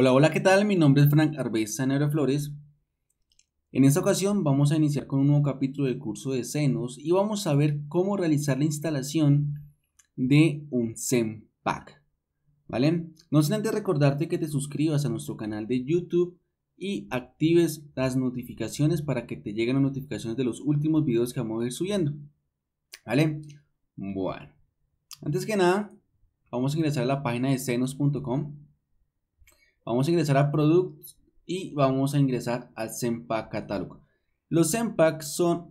Hola, hola, ¿qué tal? Mi nombre es Frank Arbeza, Sanero Flores. En esta ocasión vamos a iniciar con un nuevo capítulo del curso de senos y vamos a ver cómo realizar la instalación de un SEMPAC. ¿Vale? No sin antes recordarte que te suscribas a nuestro canal de YouTube y actives las notificaciones para que te lleguen las notificaciones de los últimos videos que vamos a ir subiendo. ¿Vale? Bueno. Antes que nada, vamos a ingresar a la página de senos.com Vamos a ingresar a Products y vamos a ingresar al Zenpack Catalog. Los Zenpack son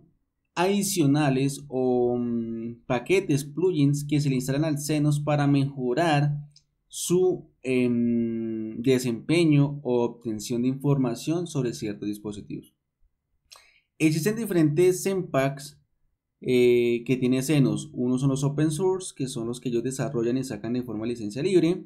adicionales o mm, paquetes, plugins que se le instalan al Zenos para mejorar su em, desempeño o obtención de información sobre ciertos dispositivos. Existen diferentes Zenpacks eh, que tiene Zenos. Unos son los open source, que son los que ellos desarrollan y sacan de forma licencia libre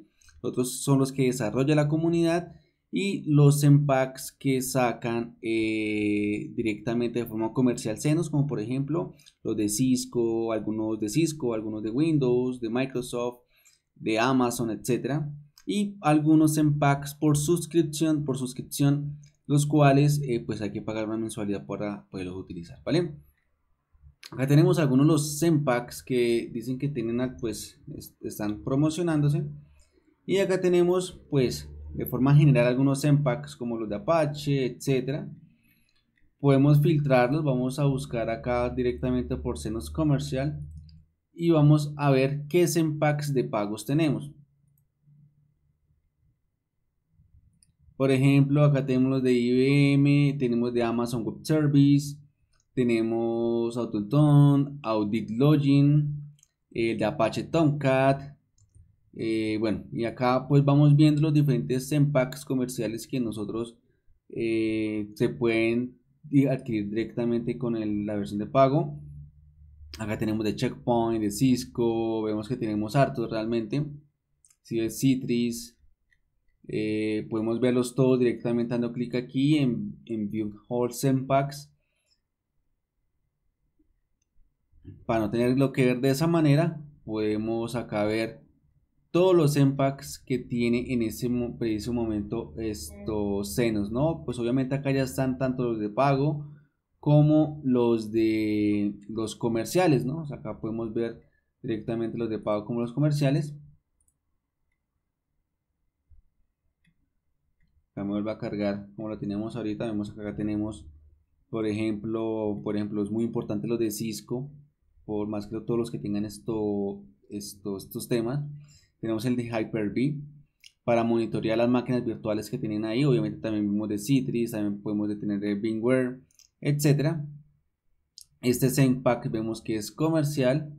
otros son los que desarrolla la comunidad y los empacks que sacan eh, directamente de forma comercial senos, como por ejemplo los de Cisco, algunos de Cisco, algunos de Windows, de Microsoft, de Amazon, etc. Y algunos empacks por suscripción, por suscripción, los cuales eh, pues hay que pagar una mensualidad para poderlos utilizar, ¿vale? Acá tenemos algunos de los empacks que dicen que tienen, pues están promocionándose. Y acá tenemos pues de forma general algunos empacks como los de Apache, etcétera. Podemos filtrarlos, vamos a buscar acá directamente por senos comercial y vamos a ver qué empacks de pagos tenemos. Por ejemplo, acá tenemos los de IBM, tenemos de Amazon Web Service, tenemos Autotone, Audit Login, el de Apache Tomcat, eh, bueno, y acá pues vamos viendo los diferentes packs comerciales que nosotros eh, se pueden adquirir directamente con la versión de pago. Acá tenemos de Checkpoint, de Cisco, vemos que tenemos hartos realmente. Si es Citrix, eh, podemos verlos todos directamente dando clic aquí en, en View All Sempacks. Para no tener que ver de esa manera, podemos acá ver todos los empacks que tiene en ese momento estos senos, ¿no? Pues obviamente acá ya están tanto los de pago como los de los comerciales, ¿no? O sea, acá podemos ver directamente los de pago como los comerciales. Acá me vuelve a cargar como lo tenemos ahorita, vemos acá, acá tenemos, por ejemplo, por ejemplo, es muy importante los de Cisco, por más que todos los que tengan esto, estos temas tenemos el de Hyper-V para monitorear las máquinas virtuales que tienen ahí. Obviamente también vimos de Citrix, también podemos detener tener de Bingware, etc. Este Zenpack vemos que es comercial,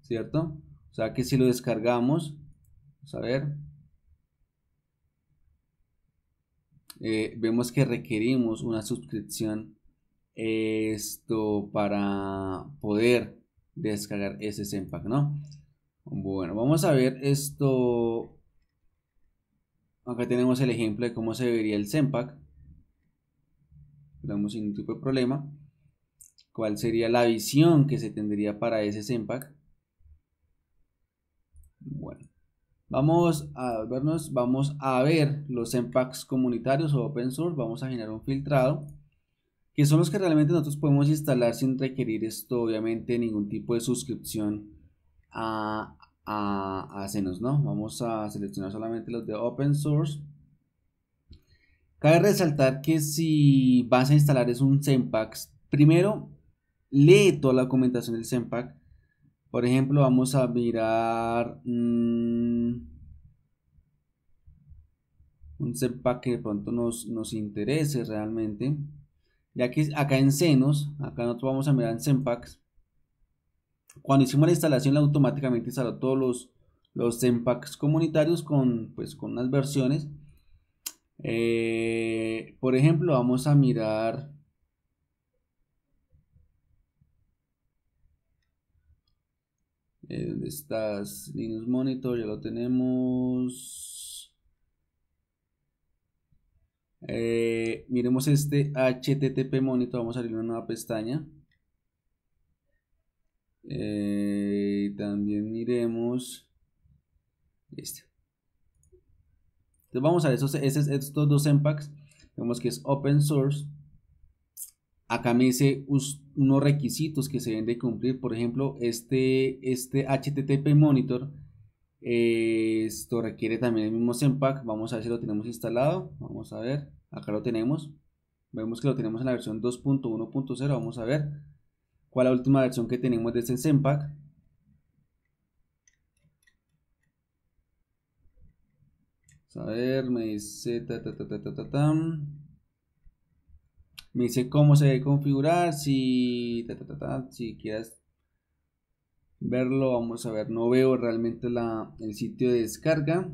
¿cierto? O sea que si lo descargamos, vamos a ver, eh, vemos que requerimos una suscripción esto para poder descargar ese ZenPack ¿no? Bueno, vamos a ver esto. Acá tenemos el ejemplo de cómo se vería el SEMPAC. Lo sin ningún tipo de problema. ¿Cuál sería la visión que se tendría para ese SEMPAC? Bueno, vamos a vernos, vamos a ver los SEMPACs comunitarios o open source. Vamos a generar un filtrado que son los que realmente nosotros podemos instalar sin requerir esto, obviamente, ningún tipo de suscripción a, a, Senos, ¿no? Vamos a seleccionar solamente los de open source. Cabe resaltar que si vas a instalar es un sempax primero lee toda la documentación del Zempack. Por ejemplo, vamos a mirar mm, un Zempack que de pronto nos, nos interese realmente. Ya que acá en Senos, acá nosotros vamos a mirar en cuando hicimos la instalación, automáticamente instaló todos los, los empaques comunitarios con, pues, con unas versiones. Eh, por ejemplo, vamos a mirar... Eh, ¿Dónde estás? Linux Monitor, ya lo tenemos. Eh, miremos este HTTP Monitor, vamos a abrir una nueva pestaña. Eh, también miremos este. Entonces vamos a esos, estos dos empacks. Vemos que es open source. Acá me dice unos requisitos que se deben de cumplir. Por ejemplo, este, este HTTP monitor. Eh, esto requiere también el mismo Zempack. Vamos a ver si lo tenemos instalado. Vamos a ver. Acá lo tenemos. Vemos que lo tenemos en la versión 2.1.0. Vamos a ver. ¿Cuál es la última versión que tenemos de este Zenpack? A ver, me dice... me dice cómo se debe configurar. Si, si quieres verlo, vamos a ver. No veo realmente la, el sitio de descarga.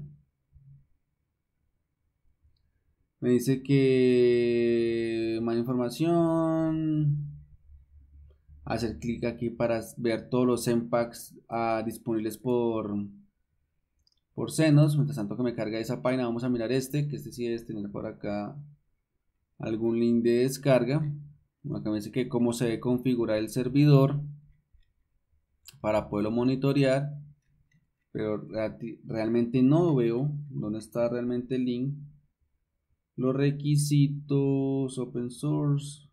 Me dice que más información hacer clic aquí para ver todos los empacks ah, disponibles por por senos mientras tanto que me carga esa página vamos a mirar este que este sí es tener por acá algún link de descarga acá me dice que cómo se debe configurar el servidor para poderlo monitorear pero realmente no veo dónde está realmente el link los requisitos open source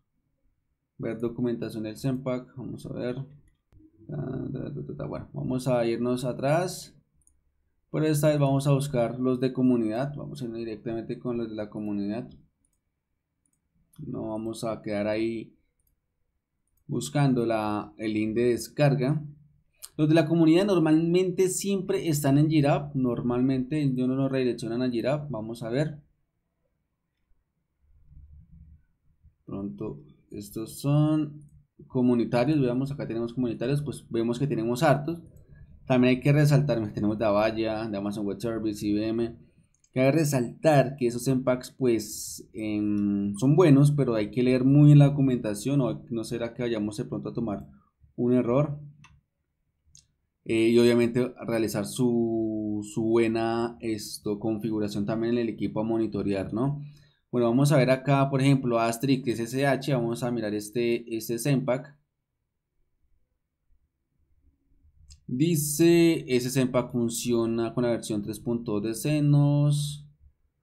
ver documentación del SEMPAC, vamos a ver. Bueno, vamos a irnos atrás. Por esta vez vamos a buscar los de comunidad. Vamos a ir directamente con los de la comunidad. No vamos a quedar ahí buscando la, el link de descarga. Los de la comunidad normalmente siempre están en Girap. Normalmente yo no nos redireccionan a Girap. Vamos a ver. Pronto estos son comunitarios, veamos, acá tenemos comunitarios, pues vemos que tenemos hartos. También hay que resaltar, pues, tenemos de Avaya, de Amazon Web Service, IBM. Hay que resaltar que esos empacks pues em, son buenos, pero hay que leer muy la documentación o no será que vayamos de pronto a tomar un error. Eh, y obviamente realizar su, buena esto, configuración también en el equipo a monitorear, ¿no? Bueno, vamos a ver acá, por ejemplo, Asterix SSH, vamos a mirar este, este Dice, ese Zenpack funciona con la versión 3.2 de Senos.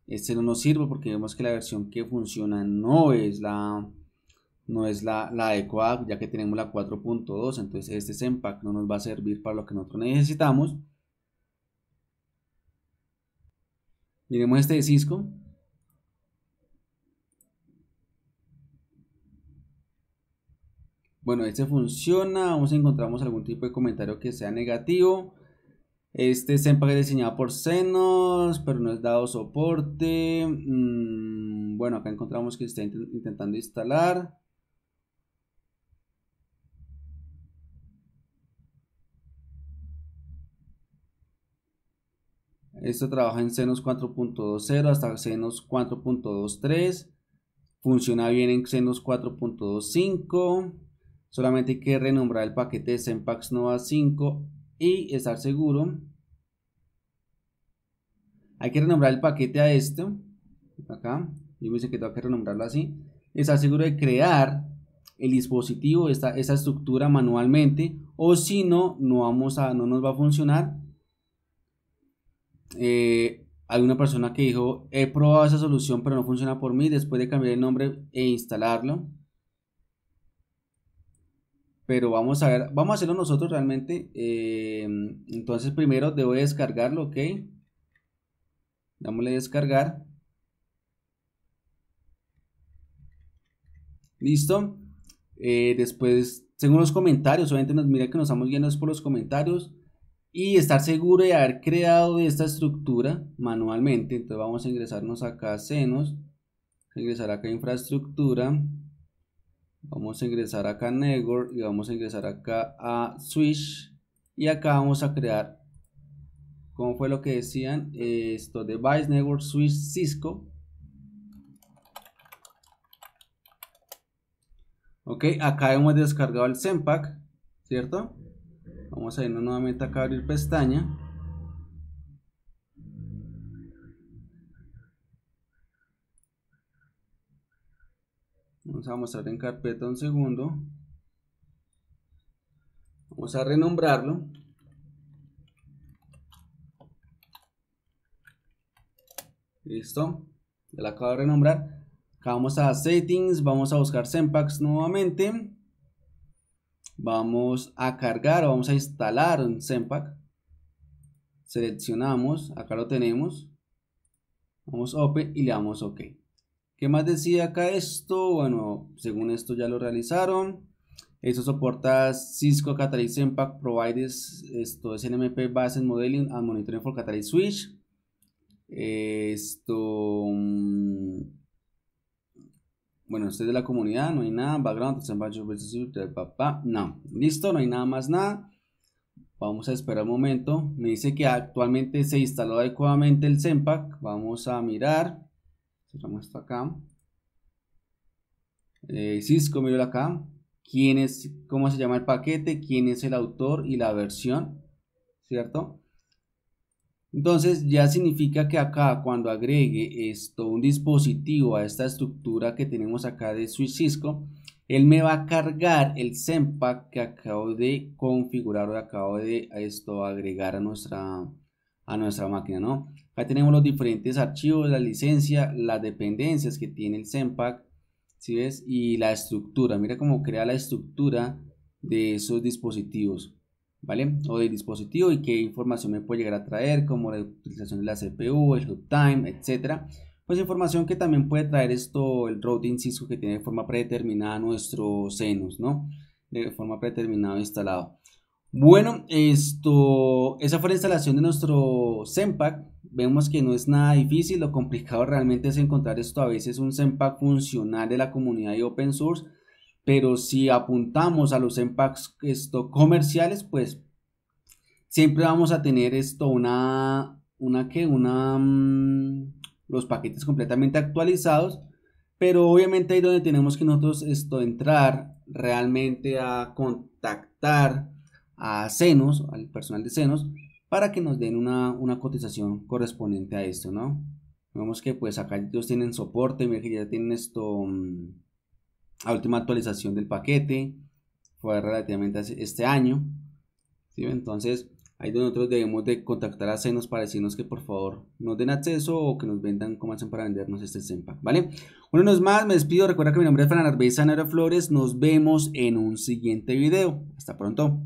Este no nos sirve porque vemos que la versión que funciona no es la, no es la, la adecuada, ya que tenemos la 4.2, entonces este Zenpack no nos va a servir para lo que nosotros necesitamos. Miremos este de Cisco. Bueno, este funciona, vamos si encontramos algún tipo de comentario que sea negativo. Este se es diseñado por Senos, pero no es dado soporte. Mm, bueno, acá encontramos que está intentando instalar. Esto trabaja en Senos 4.20 hasta Senos 4.23. Funciona bien en Senos 4.25. Solamente hay que renombrar el paquete de Zenpax Nova 5 y estar seguro. Hay que renombrar el paquete a esto. Acá. y me dice que tengo que renombrarlo así. Estar seguro de crear el dispositivo, esta, estructura manualmente. O si no, no, vamos a, no nos va a funcionar. Eh, hay una persona que dijo, he probado esa solución pero no funciona por mí. Después de cambiar el nombre e instalarlo, pero vamos a ver, vamos a hacerlo nosotros realmente. Eh, entonces primero debo descargarlo, ok. Dámosle descargar. Listo. Eh, después, según los comentarios, obviamente nos mira que nos estamos guiando por los comentarios. Y estar seguro de haber creado esta estructura manualmente. Entonces vamos a ingresarnos acá a Senos. Ingresar acá a infraestructura. Vamos a ingresar acá a Network y vamos a ingresar acá a Switch. Y acá vamos a crear, como fue lo que decían, esto Device Network Switch Cisco. Ok, acá hemos descargado el Zenpack ¿cierto? Vamos a irnos nuevamente acá a abrir pestaña. a mostrar en carpeta un segundo. Vamos a renombrarlo. Listo. Ya la acabo de renombrar. Acá vamos a settings. Vamos a buscar sempacks nuevamente. Vamos a cargar o vamos a instalar un ZenPack. Seleccionamos. Acá lo tenemos. Vamos open y le damos OK. ¿Qué más decía acá esto? Bueno, según esto ya lo realizaron. Esto soporta Cisco Catalyst SEMPAC Provides esto es NMP Based Modeling and Monitoring for Catalyst Switch. Esto. Mm, bueno, este es de la comunidad, no hay nada. Background, papá. No, listo, no hay nada más, nada. Vamos a esperar un momento. Me dice que actualmente se instaló adecuadamente el SEMPAC. Vamos a mirar. Cerramos esto acá. Eh, Cisco, míralo acá. ¿Quién es, cómo se llama el paquete? ¿Quién es el autor y la versión? ¿Cierto? Entonces ya significa que acá cuando agregue esto, un dispositivo a esta estructura que tenemos acá de Swiss Cisco, él me va a cargar el SEMPAC que acabo de configurar o acabo de esto agregar a nuestra, a nuestra máquina, ¿no? Acá tenemos los diferentes archivos, la licencia, las dependencias que tiene el SEMPAC, ¿sí ves? Y la estructura, mira cómo crea la estructura de esos dispositivos, ¿vale? O del dispositivo y qué información me puede llegar a traer, como la utilización de la CPU, el uptime, time, etcétera. Pues información que también puede traer esto, el routing Cisco que tiene de forma predeterminada nuestro senos, ¿no? De forma predeterminada instalado. Bueno, esto, esa fue la instalación de nuestro Zenpack. Vemos que no es nada difícil, lo complicado realmente es encontrar esto a veces un Zenpack funcional de la comunidad de open source, pero si apuntamos a los Zenpacks esto, comerciales, pues siempre vamos a tener esto, una, una que, una, mm, los paquetes completamente actualizados, pero obviamente ahí donde tenemos que nosotros esto entrar realmente a contactar a Senos, al personal de Senos, para que nos den una, cotización correspondiente a esto, ¿no? Vemos que pues acá ellos tienen soporte, mira que ya tienen esto, mm, la última actualización del paquete, fue relativamente este año, ¿sí? Entonces, ahí nosotros debemos de contactar a Senos para decirnos que por favor nos den acceso o que nos vendan, cómo hacen para vendernos este SEMPA, ¿vale? Bueno, no es más, me despido, recuerda que mi nombre es Fernando Arbeza Flores, nos vemos en un siguiente video, hasta pronto.